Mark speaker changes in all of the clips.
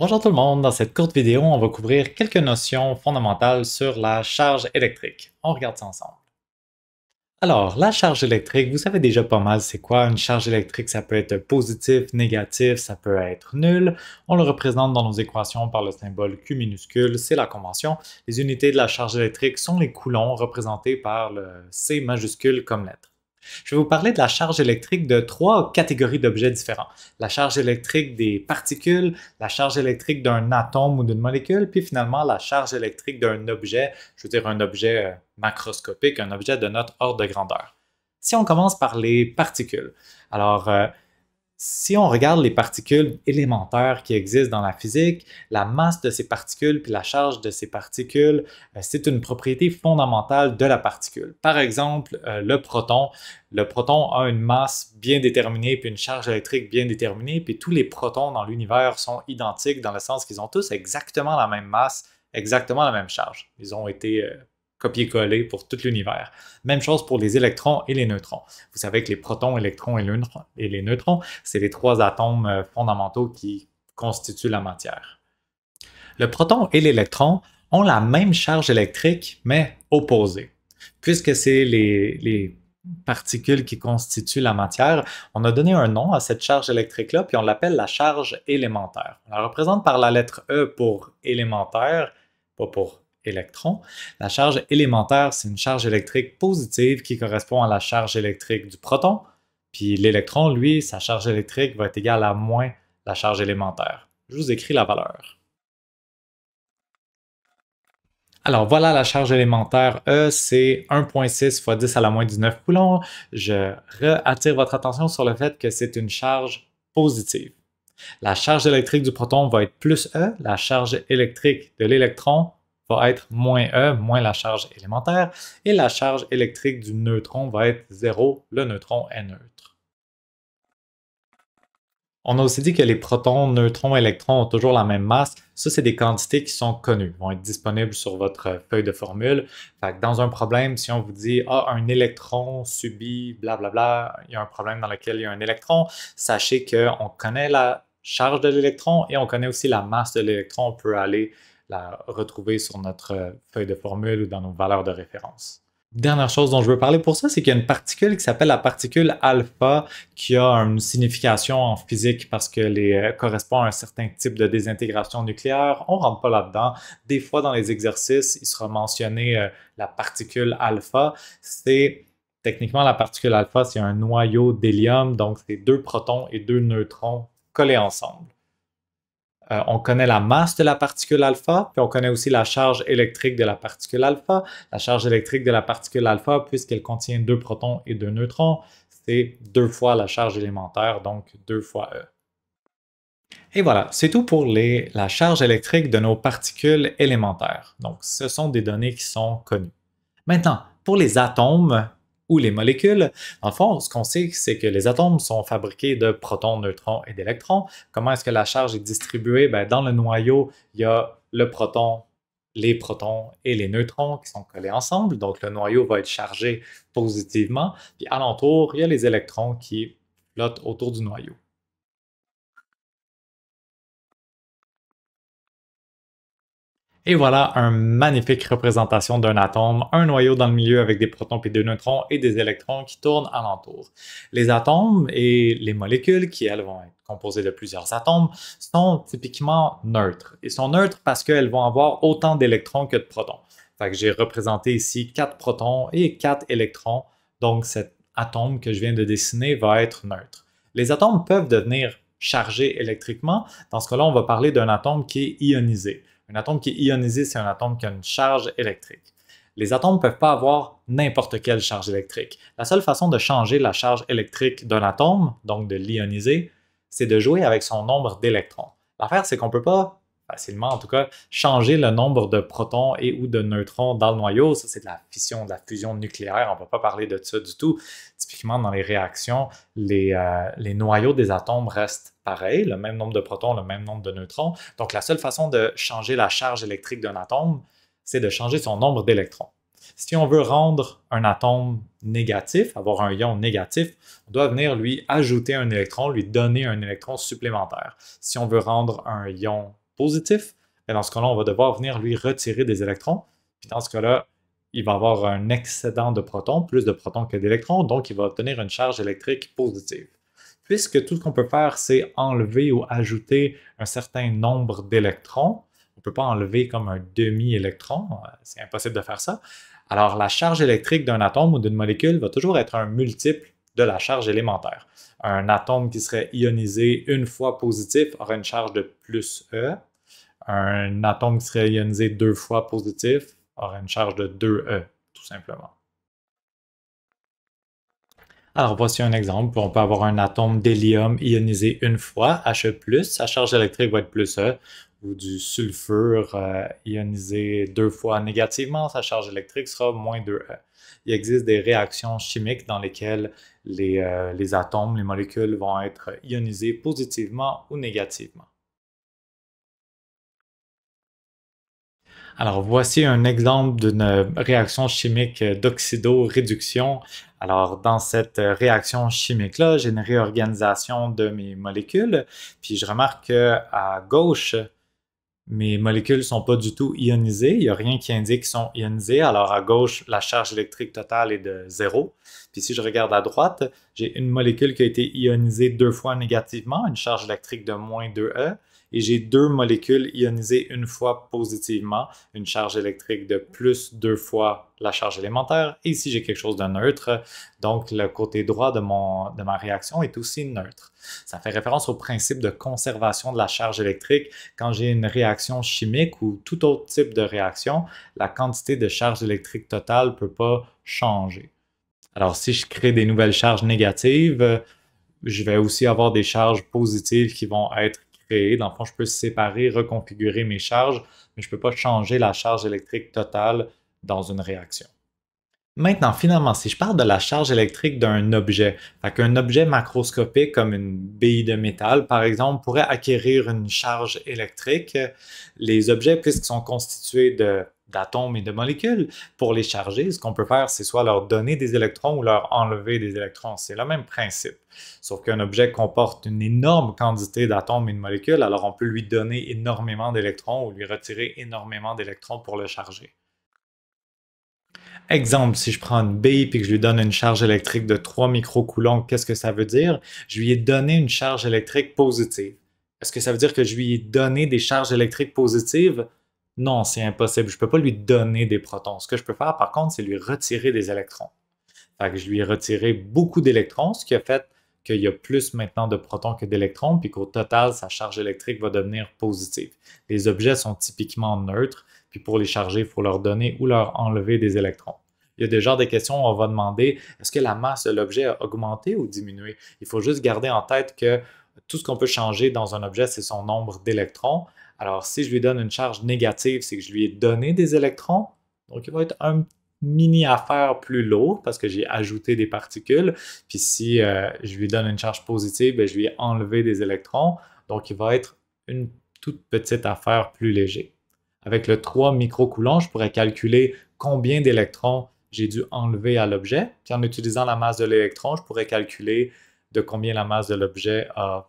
Speaker 1: Bonjour tout le monde, dans cette courte vidéo, on va couvrir quelques notions fondamentales sur la charge électrique. On regarde ça ensemble. Alors, la charge électrique, vous savez déjà pas mal c'est quoi une charge électrique, ça peut être positif, négatif, ça peut être nul. On le représente dans nos équations par le symbole Q minuscule, c'est la convention. Les unités de la charge électrique sont les coulombs représentés par le C majuscule comme lettre. Je vais vous parler de la charge électrique de trois catégories d'objets différents. La charge électrique des particules, la charge électrique d'un atome ou d'une molécule, puis finalement la charge électrique d'un objet, je veux dire un objet euh, macroscopique, un objet de notre ordre de grandeur. Si on commence par les particules, alors... Euh, si on regarde les particules élémentaires qui existent dans la physique, la masse de ces particules puis la charge de ces particules, euh, c'est une propriété fondamentale de la particule. Par exemple, euh, le proton, le proton a une masse bien déterminée puis une charge électrique bien déterminée, puis tous les protons dans l'univers sont identiques dans le sens qu'ils ont tous exactement la même masse, exactement la même charge. Ils ont été euh, copier-coller pour tout l'univers. Même chose pour les électrons et les neutrons. Vous savez que les protons, électrons et, les neutrons, c'est les trois atomes euh, fondamentaux qui constituent la matière. Le proton et l'électron ont la même charge électrique, mais opposée. Puisque c'est les, les particules qui constituent la matière, on a donné un nom à cette charge électrique-là, puis on l'appelle la charge élémentaire. On la représente par la lettre E pour élémentaire, pas pour électron. La charge élémentaire, c'est une charge électrique positive qui correspond à la charge électrique du proton. Puis l'électron, lui, sa charge électrique va être égale à moins la charge élémentaire. Je vous écris la valeur. Alors voilà la charge élémentaire E, c'est 1.6 fois 10 à la moins 19 coulombs. Je attire votre attention sur le fait que c'est une charge positive. La charge électrique du proton va être plus E, la charge électrique de l'électron va être moins E, moins la charge élémentaire, et la charge électrique du neutron va être 0, le neutron est neutre. On a aussi dit que les protons, neutrons, électrons ont toujours la même masse. Ça, c'est des quantités qui sont connues, vont être disponibles sur votre feuille de formule. dans un problème, si on vous dit ah, un électron subit blablabla, il y a un problème dans lequel il y a un électron, sachez qu'on connaît la charge de l'électron et on connaît aussi la masse de l'électron. On peut aller la retrouver sur notre euh, feuille de formule ou dans nos valeurs de référence. Dernière chose dont je veux parler pour ça, c'est qu'il y a une particule qui s'appelle la particule alpha qui a une signification en physique parce qu'elle euh, correspond à un certain type de désintégration nucléaire. On rentre pas là-dedans. Des fois dans les exercices, il sera mentionné euh, la particule alpha. C'est techniquement la particule alpha, c'est un noyau d'hélium, donc c'est deux protons et deux neutrons collés ensemble. Euh, on connaît la masse de la particule alpha, puis on connaît aussi la charge électrique de la particule alpha. La charge électrique de la particule alpha, puisqu'elle contient deux protons et deux neutrons, c'est deux fois la charge élémentaire, donc deux fois E. Et voilà, c'est tout pour la charge électrique de nos particules élémentaires. Donc, ce sont des données qui sont connues. Maintenant, pour les atomes, ou les molécules. Dans fond, ce qu'on sait, c'est que les atomes sont fabriqués de protons, neutrons et d'électrons. Comment est-ce que la charge est distribuée? Ben, dans le noyau, il y a le proton, les protons et les neutrons qui sont collés ensemble. Donc, le noyau va être chargé positivement. Puis, alentour, il y a les électrons qui flottent autour du noyau. Et voilà une magnifique représentation d'un atome, un noyau dans le milieu avec des protons et des neutrons et des électrons qui tournent alentour. Les atomes et les molécules, qui elles vont être composées de plusieurs atomes, sont typiquement neutres. Ils sont neutres parce qu'elles vont avoir autant d'électrons que de protons. j'ai représenté ici quatre protons et quatre électrons, donc cet atome que je viens de dessiner va être neutre. Les atomes peuvent devenir chargés électriquement. Dans ce cas-là, on va parler d'un atome qui est ionisé. Un atome qui est ionisé, c'est un atome qui a une charge électrique. Les atomes ne peuvent pas avoir n'importe quelle charge électrique. La seule façon de changer la charge électrique d'un atome, donc de l'ioniser, c'est de jouer avec son nombre d'électrons. L'affaire, c'est qu'on ne peut pas facilement, en tout cas, changer le nombre de protons et ou de neutrons dans le noyau. Ça, c'est de la fission, de la fusion nucléaire. On ne va pas parler de ça du tout. Typiquement, dans les réactions, euh, les, noyaux des atomes restent pareils, le même nombre de protons, le même nombre de neutrons. Donc, la seule façon de changer la charge électrique d'un atome, c'est de changer son nombre d'électrons. Si on veut rendre un atome négatif, avoir un ion négatif, on doit venir lui ajouter un électron, lui donner un électron supplémentaire. Si on veut rendre un ion positif, Et dans ce cas-là, on va devoir venir lui retirer des électrons. Puis dans ce cas-là, il va avoir un excédent de protons, plus de protons que d'électrons, donc il va obtenir une charge électrique positive. Puisque tout ce qu'on peut faire, c'est enlever ou ajouter un certain nombre d'électrons, on ne peut pas enlever comme un demi-électron, c'est impossible de faire ça. Alors la charge électrique d'un atome ou d'une molécule va toujours être un multiple de la charge élémentaire. Un atome qui serait ionisé une fois positif aura une charge de plus E, un atome qui serait ionisé deux fois positif aurait une charge de 2E, tout simplement. Alors voici un exemple on peut avoir un atome d'hélium ionisé une fois, He+, sa charge électrique va être plus E, ou du sulfure euh, ionisé deux fois négativement, sa charge électrique sera moins 2E. Il existe des réactions chimiques dans lesquelles euh, les atomes, les molécules vont être ionisés positivement ou négativement. Alors, voici un exemple d'une réaction chimique d'oxydoréduction. Alors, dans cette réaction chimique-là, j'ai une réorganisation de mes molécules. Puis, je remarque qu'à gauche, mes molécules ne sont pas du tout ionisées. Il n'y a rien qui indique qu'elles sont ionisées. Alors, à gauche, la charge électrique totale est de zéro. Puis, si je regarde à droite, j'ai une molécule qui a été ionisée deux fois négativement, une charge électrique de moins 2E et j'ai deux molécules ionisées une fois positivement, une charge électrique de plus deux fois la charge élémentaire. Et ici, j'ai quelque chose de neutre, donc le côté droit de, mon, de ma réaction est aussi neutre. Ça fait référence au principe de conservation de la charge électrique. Quand j'ai une réaction chimique ou tout autre type de réaction, la quantité de charge électrique totale ne peut pas changer. Alors, si je crée des nouvelles charges négatives, je vais aussi avoir des charges positives qui vont être et Dans le fond, je peux séparer, reconfigurer mes charges, mais je ne peux pas changer la charge électrique totale dans une réaction. Maintenant, finalement, si je parle de la charge électrique d'un objet, un objet macroscopique comme une bille de métal, par exemple, pourrait acquérir une charge électrique. Les objets, puisqu'ils sont constitués d'atomes et de molécules. Pour les charger, ce qu'on peut faire, c'est soit leur donner des électrons ou leur enlever des électrons. C'est le même principe. Sauf qu'un objet comporte une énorme quantité d'atomes et de molécules, alors on peut lui donner énormément d'électrons ou lui retirer énormément d'électrons pour le charger. Exemple, si je prends une bille et que je lui donne une charge électrique de 3 microcoulombs, qu'est-ce que ça veut dire? Je lui ai donné une charge électrique positive. Est-ce que ça veut dire que je lui ai donné des charges électriques positives? Non, c'est impossible. Je ne peux pas lui donner des protons. Ce que je peux faire, par contre, c'est lui retirer des électrons. Fait je lui ai retiré beaucoup d'électrons, ce qui a fait qu'il y a plus maintenant de protons que d'électrons, puis qu'au total, sa charge électrique va devenir positive. Les objets sont typiquement neutres, puis pour les charger, il faut leur donner ou leur enlever des électrons. Il y a des genres de questions où on va demander est-ce que la masse de l'objet a augmenté ou diminué Il faut juste garder en tête que tout ce qu'on peut changer dans un objet, c'est son nombre d'électrons. Alors, si je lui donne une charge négative, c'est que je lui ai donné des électrons, donc il va être un petit mini affaire plus lourd parce que j'ai ajouté des particules. Puis si euh, je lui donne une charge positive, ben, je lui ai enlevé des électrons. Donc, il va être une toute petite affaire plus léger. Avec le 3 microcoulomb je pourrais calculer combien d'électrons j'ai dû enlever à l'objet. Puis en utilisant la masse de l'électron, je pourrais calculer de combien la masse de l'objet a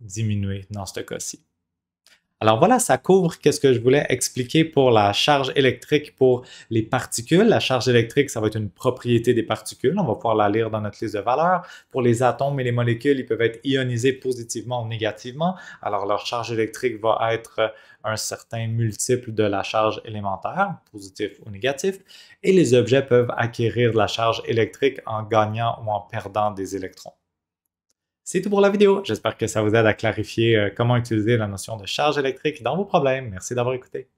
Speaker 1: diminué dans ce cas-ci. Alors voilà, ça couvre qu'est-ce que je voulais expliquer pour la charge électrique pour les particules. La charge électrique, ça va être une propriété des particules. On va pouvoir la lire dans notre liste de valeurs. Pour les atomes et les molécules, ils peuvent être ionisés positivement ou négativement. Alors leur charge électrique va être un certain multiple de la charge élémentaire, positif ou négatif. Et les objets peuvent acquérir de la charge électrique en gagnant ou en perdant des électrons. C'est tout pour la vidéo. J'espère que ça vous aide à clarifier euh, comment utiliser la notion de charge électrique dans vos problèmes. Merci d'avoir écouté.